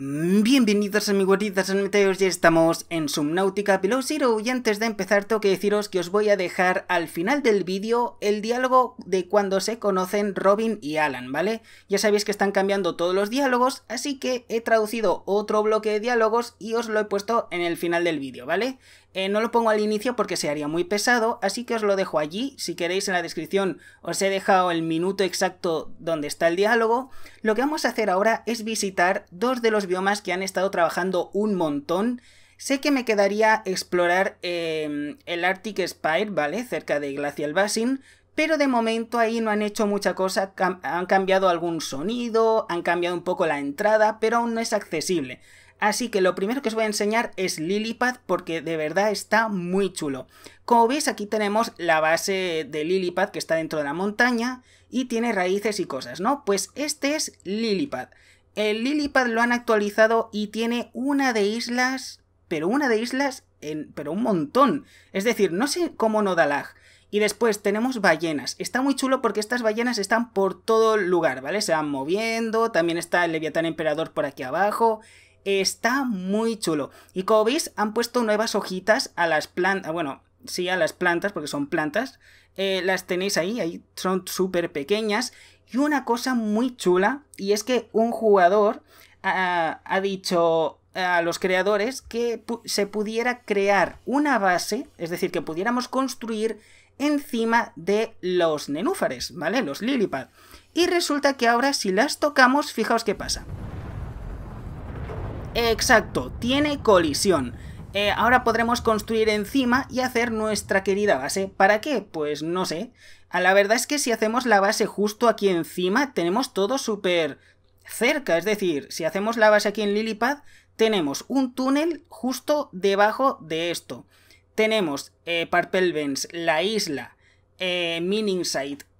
Bienvenidos a San meteos, ya estamos en Subnautica Below Zero y antes de empezar tengo que deciros que os voy a dejar al final del vídeo el diálogo de cuando se conocen Robin y Alan, ¿vale? Ya sabéis que están cambiando todos los diálogos, así que he traducido otro bloque de diálogos y os lo he puesto en el final del vídeo, ¿vale? Eh, no lo pongo al inicio porque se haría muy pesado, así que os lo dejo allí. Si queréis en la descripción os he dejado el minuto exacto donde está el diálogo. Lo que vamos a hacer ahora es visitar dos de los biomas que han estado trabajando un montón. Sé que me quedaría explorar em, el Arctic Spire, ¿vale? Cerca de Glacial Basin, pero de momento ahí no han hecho mucha cosa, han cambiado algún sonido, han cambiado un poco la entrada, pero aún no es accesible. Así que lo primero que os voy a enseñar es Lilipad porque de verdad está muy chulo. Como veis aquí tenemos la base de Lilipad que está dentro de la montaña y tiene raíces y cosas, ¿no? Pues este es Lilipad. El Lilipad lo han actualizado y tiene una de islas, pero una de islas, en, pero un montón. Es decir, no sé cómo no da lag. Y después tenemos ballenas. Está muy chulo porque estas ballenas están por todo lugar, ¿vale? Se van moviendo, también está el Leviatán Emperador por aquí abajo. Está muy chulo. Y como veis, han puesto nuevas hojitas a las plantas. Ah, bueno, sí, a las plantas, porque son plantas. Eh, las tenéis ahí, ahí son súper pequeñas. Y una cosa muy chula, y es que un jugador ah, ha, dicho a los creadores que se pudiera crear una base, es decir, que pudiéramos construir encima de los nenúfares, ¿vale? Los lilipad. Y resulta que ahora si las tocamos, fijaos qué pasa. Exacto, tiene colisión. Eh, ahora podremos construir encima y hacer nuestra querida base. ¿Para qué? Pues no sé. Ah, la verdad es que si hacemos la base justo aquí encima, tenemos todo súper cerca. Es decir, si hacemos la base aquí en Lilipad, tenemos un túnel justo debajo de esto. Tenemos eh, la isla, eh,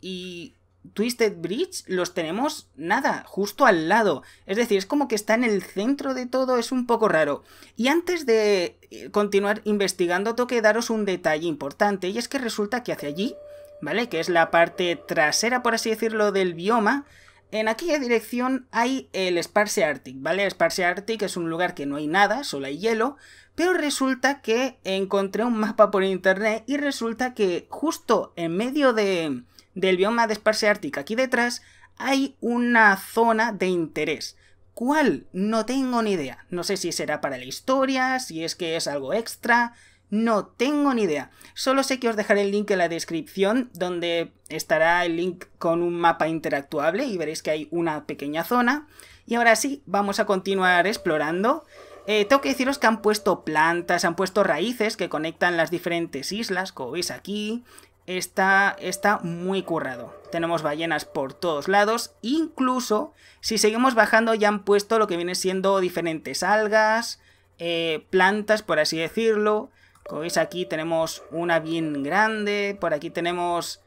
y Twisted Bridge los tenemos nada, justo al lado. Es decir, es como que está en el centro de todo, es un poco raro. Y antes de eh, continuar investigando, toque daros un detalle importante, y es que resulta que hacia allí, ¿vale? Que es la parte trasera, por así decirlo, del bioma. En aquella dirección hay el Sparse Arctic, ¿vale? El Sparse Arctic es un lugar que no hay nada, solo hay hielo, pero resulta que encontré un mapa por internet y resulta que justo en medio de del bioma de esparse ártica aquí detrás, hay una zona de interés. ¿Cuál? No tengo ni idea. No sé si será para la historia, si es que es algo extra. No tengo ni idea. Solo sé que os dejaré el link en la descripción donde estará el link con un mapa interactuable y veréis que hay una pequeña zona. Y ahora sí, vamos a continuar explorando. Eh, tengo que deciros que han puesto plantas, han puesto raíces que conectan las diferentes islas, como veis aquí está, está muy currado. Tenemos ballenas por todos lados, incluso si seguimos bajando ya han puesto lo que viene siendo diferentes algas, eh, plantas, por así decirlo. Como veis aquí tenemos una bien grande, por aquí tenemos...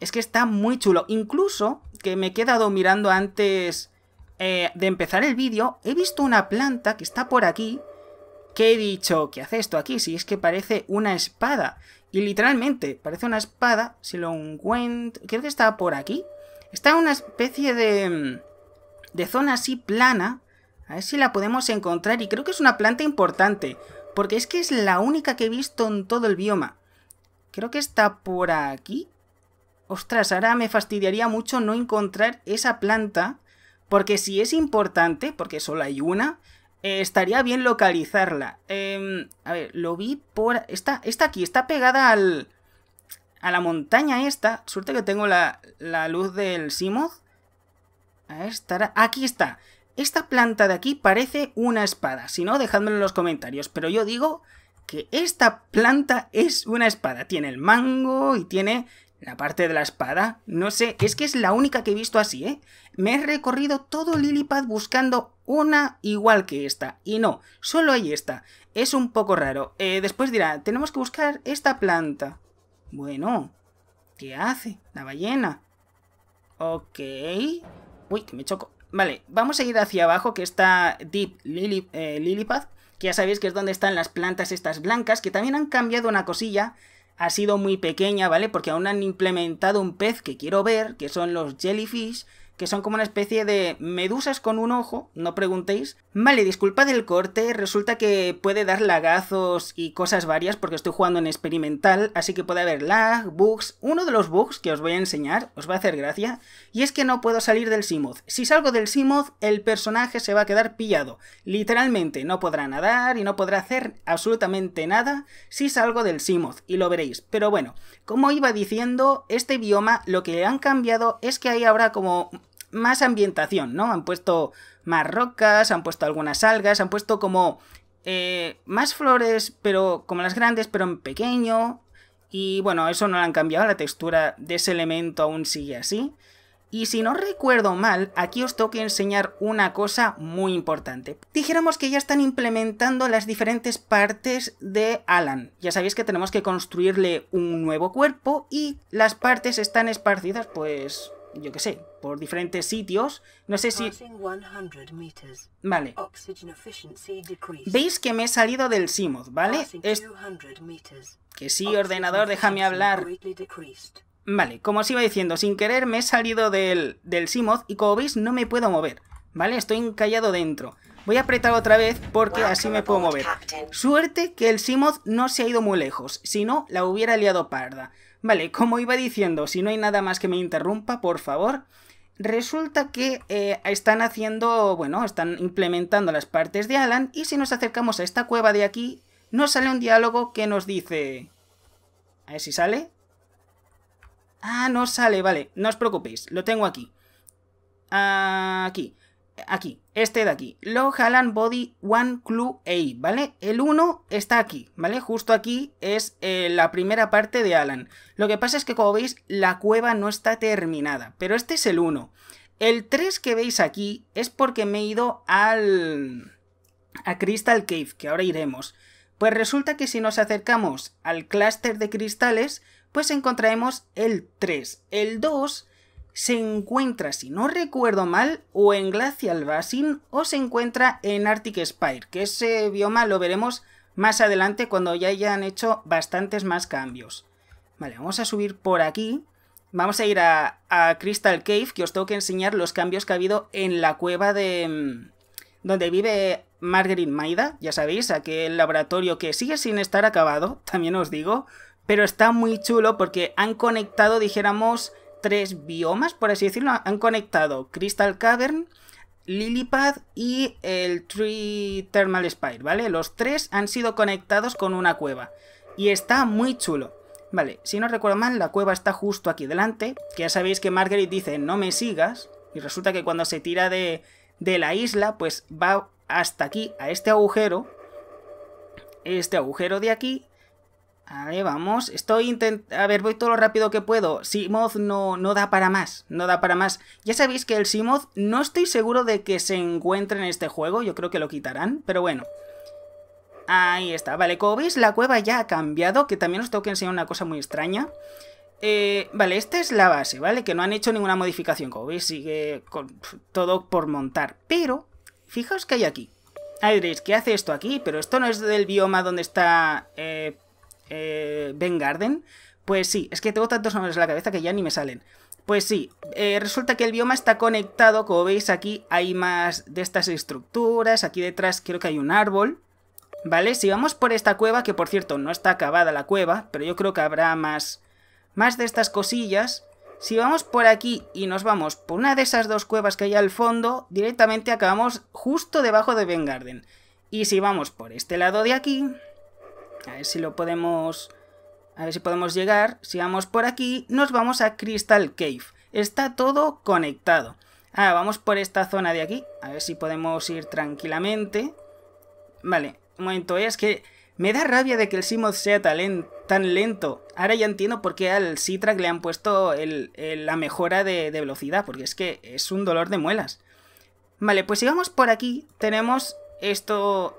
Es que está muy chulo. Incluso que me he quedado mirando antes eh, de empezar el vídeo, he visto una planta que está por aquí, que he dicho, que hace esto aquí? Si es que parece una espada. Y literalmente, parece una espada, si lo encuentro... Creo que está por aquí. Está en una especie de... Mm, de zona así plana. A ver si la podemos encontrar. Y creo que es una planta importante. Porque es que es la única que he visto en todo el bioma. Creo que está por aquí. Ostras, ahora me fastidiaría mucho no encontrar esa planta. Porque si es importante, porque solo hay una, eh, estaría bien localizarla. Em, a ver, lo vi por... Está, aquí, está pegada al... A la montaña esta. Suerte que tengo la, luz del Simoth. A estará... Aquí está. Esta planta de aquí parece una espada. Si no, dejádmelo en los comentarios. Pero yo digo que esta planta es una espada. Tiene el mango y tiene la parte de la espada. No sé, es que es la única que he visto así, ¿eh? Me he recorrido todo Lilipad buscando una igual que esta. Y no, solo hay esta. Es un poco raro. Eh, después dirá, tenemos que buscar esta planta. Bueno, ¿qué hace la ballena? Ok. Uy, que me choco. Vale, vamos a ir hacia abajo, que está Deep Lily, eh, que ya sabéis que es donde están las plantas estas blancas, que también han cambiado una cosilla. Ha sido muy pequeña, ¿vale? Porque aún han implementado un pez que quiero ver, que son los jellyfish, que son como una especie de medusas con un ojo, no preguntéis. Vale, disculpad el corte, resulta que puede dar lagazos y cosas varias porque estoy jugando en experimental, así que puede haber lag, bugs. Uno de los bugs que os voy a enseñar, os va a hacer gracia, y es que no puedo salir del Simoth. Si salgo del Simoth, el personaje se va a quedar pillado. Literalmente, no podrá nadar y no podrá hacer absolutamente nada si salgo del Simoth, y lo veréis. Pero bueno, como iba diciendo, este bioma lo que han cambiado es que hay ahora como más ambientación, ¿no? Han puesto más rocas, han puesto algunas algas, han puesto como eh, más flores, pero como las grandes, pero en pequeño. Y bueno, eso no lo han cambiado, la textura de ese elemento aún sigue así. Y si no recuerdo mal, aquí os tengo que enseñar una cosa muy importante. Dijéramos que ya están implementando las diferentes partes de Alan. Ya sabéis que tenemos que construirle un nuevo cuerpo y las partes están esparcidas pues yo qué sé, por diferentes sitios. No sé si... Vale. Veis que me he salido del Simoth, ¿vale? Es... Que sí, ordenador, déjame hablar. Vale, como os iba diciendo, sin querer me he salido del, del Simoth y como veis no me puedo mover, ¿vale? Estoy encallado dentro. Voy a apretar otra vez porque así me puedo mover. Suerte que el Simoth no se ha ido muy lejos, si no, la hubiera liado parda. Vale, como iba diciendo, si no hay nada más que me interrumpa, por favor. Resulta que eh, están haciendo, bueno, están implementando las partes de Alan y si nos acercamos a esta cueva de aquí, nos sale un diálogo que nos dice... A ver si sale. Ah, no sale, vale, no os preocupéis, lo tengo aquí. Aquí aquí, este de aquí, lo Alan body one clue A, ¿vale? El 1 está aquí, ¿vale? Justo aquí es eh, la primera parte de Alan. Lo que pasa es que como veis la cueva no está terminada, pero este es el 1. El 3 que veis aquí es porque me he ido al... a Crystal Cave, que ahora iremos. Pues resulta que si nos acercamos al clúster de cristales, pues encontraremos el 3. El 2 se encuentra, si no recuerdo mal, o en Glacial Basin o se encuentra en Arctic Spire, que ese bioma lo veremos más adelante cuando ya hayan hecho bastantes más cambios. Vale, vamos a subir por aquí. Vamos a ir a, Crystal Cave, que os tengo que enseñar los cambios que ha habido en la cueva de... Mm, donde vive Margaret Maida, ya sabéis, aquel laboratorio que sigue sin estar acabado, también os digo, pero está muy chulo porque han conectado, dijéramos, tres biomas, por así decirlo. Han conectado Crystal Cavern, lilypad y el Tree Thermal Spire, ¿vale? Los tres han sido conectados con una cueva. Y está muy chulo. Vale, si no recuerdo mal, la cueva está justo aquí delante. Que ya sabéis que Margaret dice, no me sigas. Y resulta que cuando se tira de, de la isla, pues va hasta aquí, a este agujero. Este agujero de aquí ver, vamos. Estoy intentando... A ver, voy todo lo rápido que puedo. Simoth no, no da para más. No da para más. Ya sabéis que el Simoth no estoy seguro de que se encuentre en este juego. Yo creo que lo quitarán, pero bueno. Ahí está. Vale, como veis, la cueva ya ha cambiado, que también os tengo que enseñar una cosa muy extraña. Eh, vale, esta es la base, ¿vale? Que no han hecho ninguna modificación, como veis, sigue todo por montar. Pero, fijaos que hay aquí. Ahí diréis, ¿qué hace esto aquí? Pero esto no es del bioma donde está... Eh, eh, Ben Garden. Pues sí, es que tengo tantos nombres en la cabeza que ya ni me salen. Pues sí, eh, resulta que el bioma está conectado, como veis aquí hay más de estas estructuras, aquí detrás creo que hay un árbol, ¿vale? Si vamos por esta cueva, que por cierto no está acabada la cueva, pero yo creo que habrá más, más de estas cosillas, si vamos por aquí y nos vamos por una de esas dos cuevas que hay al fondo, directamente acabamos justo debajo de Ben Garden. Y si vamos por este lado de aquí, a ver si lo podemos... A ver si podemos llegar. Si vamos por aquí, nos vamos a Crystal Cave. Está todo conectado. Ah, vamos por esta zona de aquí. A ver si podemos ir tranquilamente. Vale, un momento. Eh, es que me da rabia de que el Seamoth sea tan, lento. Ahora ya entiendo por qué al Seatrack le han puesto la mejora de, de velocidad. Porque es que es un dolor de muelas. Vale, pues si vamos por aquí, tenemos esto,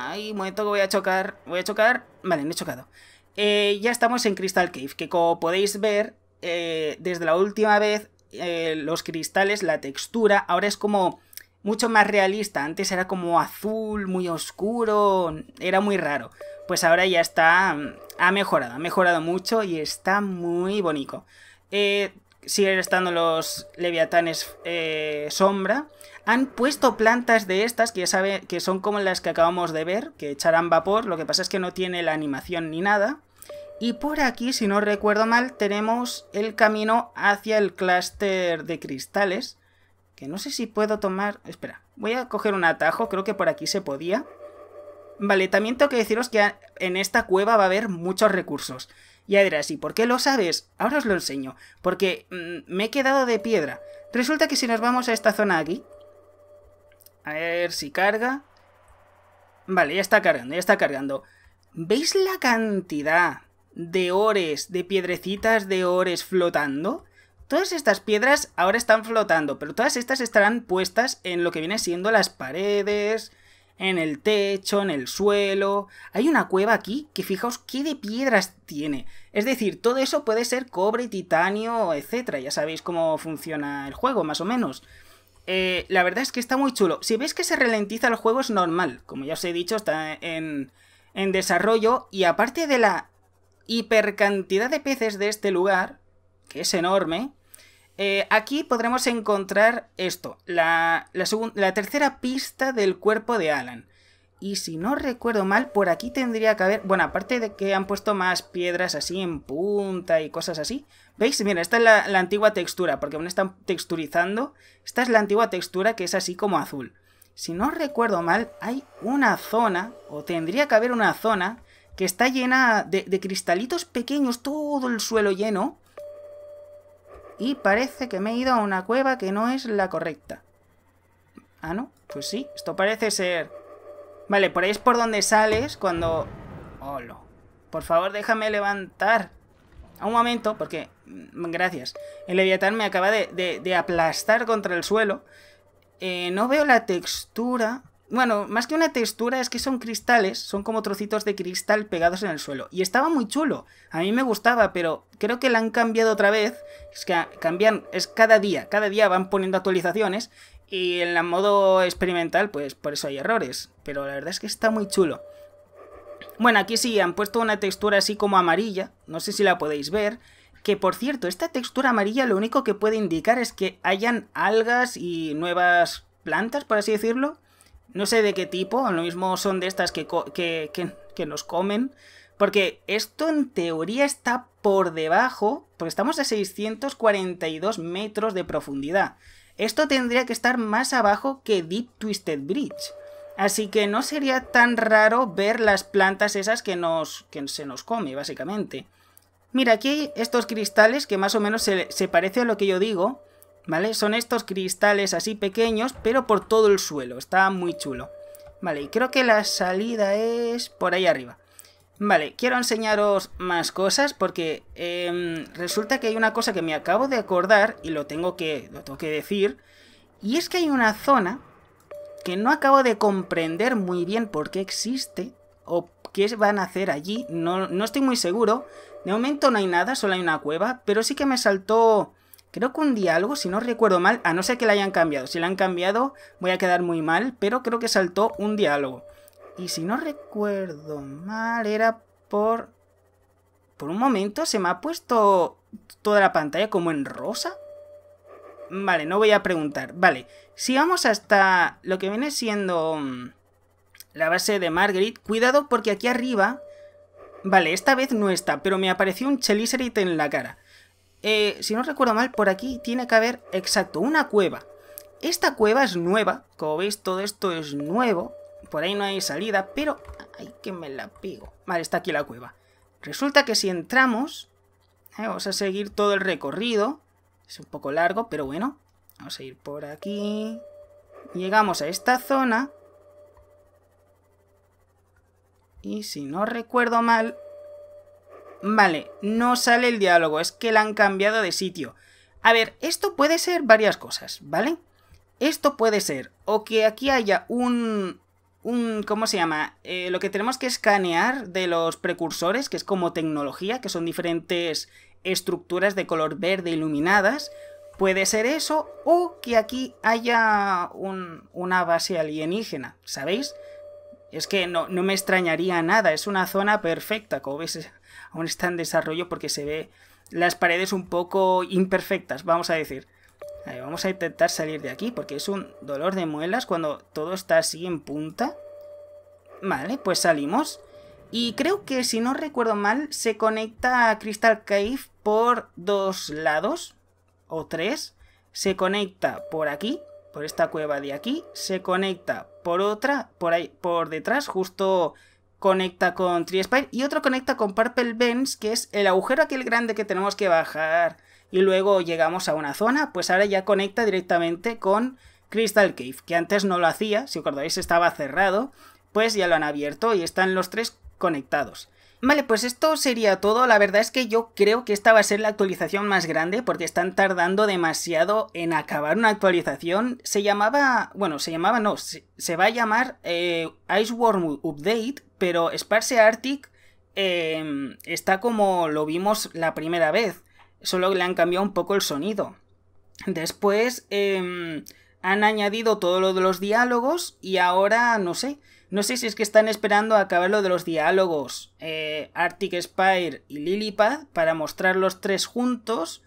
Ay, un momento que voy a chocar. Voy a chocar. Vale, no he chocado. Eh, ya estamos en Crystal Cave, que como podéis ver, eh, desde la última vez, eh, los cristales, la textura, ahora es como mucho más realista. Antes era como azul, muy oscuro, era muy raro. Pues ahora ya está, mm, ha mejorado, ha mejorado mucho y está muy bonito. Eh, siguen estando los leviatanes eh, sombra, han puesto plantas de estas que ya sabe que son como las que acabamos de ver, que echarán vapor, lo que pasa es que no tiene la animación ni nada. Y por aquí, si no recuerdo mal, tenemos el camino hacia el clúster de cristales, que no sé si puedo tomar... Espera, voy a coger un atajo, creo que por aquí se podía. Vale, también tengo que deciros que en esta cueva va a haber muchos recursos. Ya dirás, ¿y por qué lo sabes? Ahora os lo enseño, porque mm, me he quedado de piedra. Resulta que si nos vamos a esta zona aquí... A ver si carga... Vale, ya está cargando, ya está cargando. ¿Veis la cantidad de ores, de piedrecitas de ores flotando? Todas estas piedras ahora están flotando, pero todas estas estarán puestas en lo que viene siendo las paredes, en el techo, en el suelo. Hay una cueva aquí que fijaos qué de piedras tiene. Es decir, todo eso puede ser cobre, titanio, etc. Ya sabéis cómo funciona el juego, más o menos. Eh, la verdad es que está muy chulo. Si veis que se ralentiza el juego es normal. Como ya os he dicho, está en, en desarrollo. Y aparte de la hipercantidad de peces de este lugar, que es enorme, eh, aquí podremos encontrar esto, la, la, tercera pista del cuerpo de Alan. Y si no recuerdo mal, por aquí tendría que haber... Bueno, aparte de que han puesto más piedras así en punta y cosas así. ¿Veis? Mira, esta es la, antigua textura, porque aún están texturizando. Esta es la antigua textura que es así como azul. Si no recuerdo mal, hay una zona, o tendría que haber una zona, que está llena de cristalitos pequeños, todo el suelo lleno, y parece que me he ido a una cueva que no es la correcta. Ah, ¿no? Pues sí, esto parece ser... Vale, por ahí es por donde sales cuando... Hola. por favor, déjame levantar. A un momento, porque... Mm, gracias. El leviatán me acaba de, aplastar contra el suelo. Eh, no veo la textura bueno, más que una textura, es que son cristales, son como trocitos de cristal pegados en el suelo. Y estaba muy chulo, a mí me gustaba, pero creo que la han cambiado otra vez. Es que cambian, es cada día, cada día van poniendo actualizaciones. Y en la modo experimental, pues por eso hay errores. Pero la verdad es que está muy chulo. Bueno, aquí sí, han puesto una textura así como amarilla, no sé si la podéis ver. Que por cierto, esta textura amarilla lo único que puede indicar es que hayan algas y nuevas plantas, por así decirlo. No sé de qué tipo, lo mismo son de estas que, que, que, nos comen. Porque esto en teoría está por debajo, porque estamos a 642 metros de profundidad. Esto tendría que estar más abajo que Deep Twisted Bridge. Así que no sería tan raro ver las plantas esas que, nos, que se nos come, básicamente. Mira, aquí hay estos cristales que más o menos se, se parece a lo que yo digo, ¿vale? Son estos cristales así pequeños, pero por todo el suelo, está muy chulo. Vale, y creo que la salida es por ahí arriba. Vale, quiero enseñaros más cosas porque em, resulta que hay una cosa que me acabo de acordar y lo tengo, que, decir. Y es que hay una zona que no acabo de comprender muy bien por qué existe o qué van a hacer allí. No, no estoy muy seguro. De momento no hay nada, solo hay una cueva, pero sí que me saltó Creo que un diálogo, si no recuerdo mal, a no ser que la hayan cambiado. Si la han cambiado, voy a quedar muy mal, pero creo que saltó un diálogo. Y si no recuerdo mal, era por... Por un momento se me ha puesto toda la pantalla como en rosa. Vale, no voy a preguntar. Vale, si vamos hasta lo que viene siendo mm, la base de Margaret, cuidado porque aquí arriba... Vale, esta vez no está, pero me apareció un Chelicerite en la cara. Eh, si no recuerdo mal, por aquí tiene que haber, exacto, una cueva. Esta cueva es nueva, como veis todo esto es nuevo, por ahí no hay salida, pero... ¡Ay, que me la pego! Vale, está aquí la cueva. Resulta que si entramos, eh, vamos a seguir todo el recorrido, es un poco largo, pero bueno, vamos a ir por aquí, llegamos a esta zona, y si no recuerdo mal, Vale, no sale el diálogo, es que la han cambiado de sitio. A ver, esto puede ser varias cosas, ¿vale? Esto puede ser o que aquí haya un... un ¿Cómo se llama? Eh, lo que tenemos que escanear de los precursores, que es como tecnología, que son diferentes estructuras de color verde iluminadas. Puede ser eso, o que aquí haya un, una base alienígena, ¿sabéis? Es que no, no me extrañaría nada, es una zona perfecta, como veis aún está en desarrollo porque se ve las paredes un poco imperfectas, vamos a decir. vamos a intentar salir de aquí porque es un dolor de muelas cuando todo está así en punta. Vale, pues salimos. Y creo que, si no recuerdo mal, se conecta a Crystal Cave por dos lados, o tres. Se conecta por aquí, por esta cueva de aquí. Se conecta por otra, por ahí, por detrás, justo conecta con Spire y otro conecta con Purple Vents que es el agujero aquel grande que tenemos que bajar y luego llegamos a una zona, pues ahora ya conecta directamente con Crystal Cave, que antes no lo hacía, si acordáis estaba cerrado, pues ya lo han abierto y están los tres conectados. Vale, pues esto sería todo, la verdad es que yo creo que esta va a ser la actualización más grande porque están tardando demasiado en acabar una actualización. Se llamaba, bueno, se llamaba no, se, va a llamar eh, Iceworm Update, pero Sparse Arctic em, está como lo vimos la primera vez, solo le han cambiado un poco el sonido. Después em, han añadido todo lo de los diálogos y ahora no sé. No sé si es que están esperando a acabar lo de los diálogos eh, Arctic Spire y Lilipad para mostrar los tres juntos,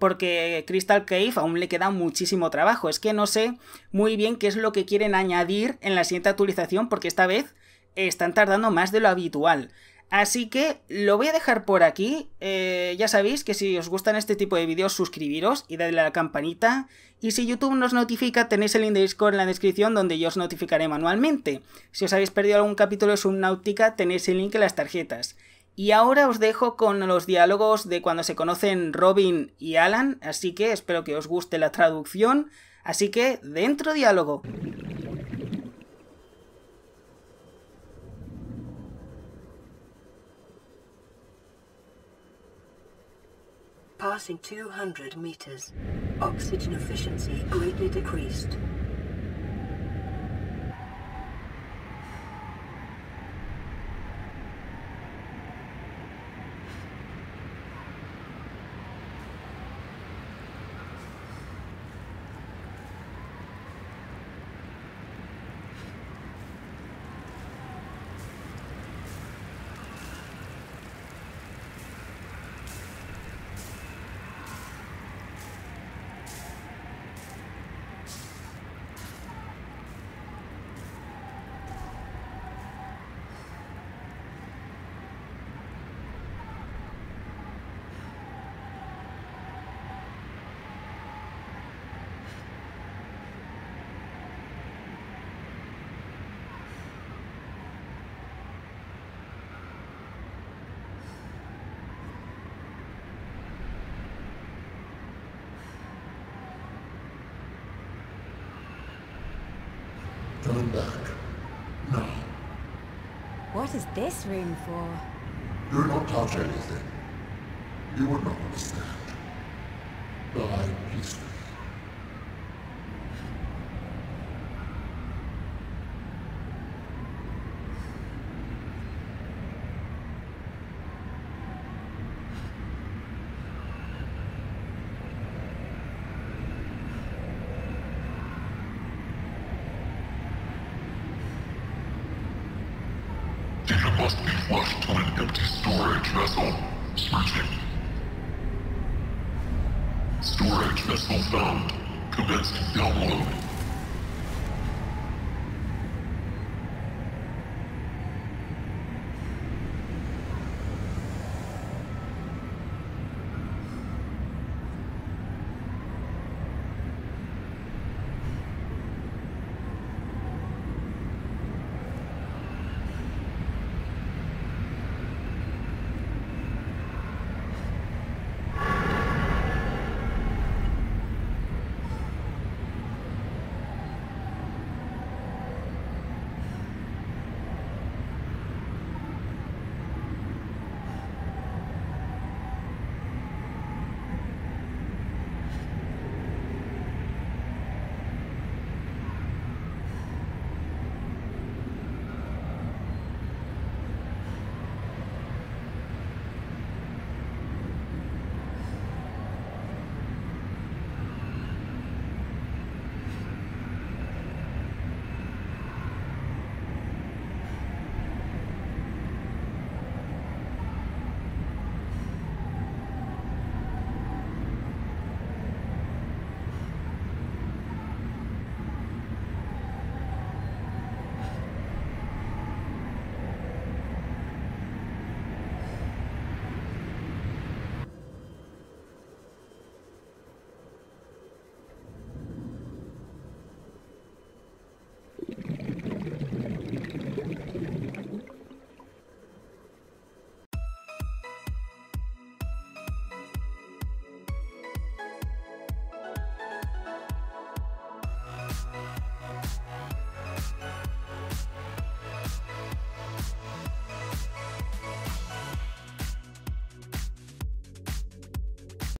porque Crystal Cave aún le queda muchísimo trabajo. Es que no sé muy bien qué es lo que quieren añadir en la siguiente actualización, porque esta vez están tardando más de lo habitual. Así que lo voy a dejar por aquí. Eh, ya sabéis que si os gustan este tipo de vídeos, suscribiros y darle a la campanita. Y si YouTube nos notifica, tenéis el link de Discord en la descripción donde yo os notificaré manualmente. Si os habéis perdido algún capítulo de Subnautica, tenéis el link en las tarjetas. Y ahora os dejo con los diálogos de cuando se conocen Robin y Alan, así que espero que os guste la traducción. Así que, dentro diálogo. passing 200 meters. Oxygen efficiency greatly decreased. Turn back. Now. What is this room for? Do not touch anything. You would not understand. Die peacefully.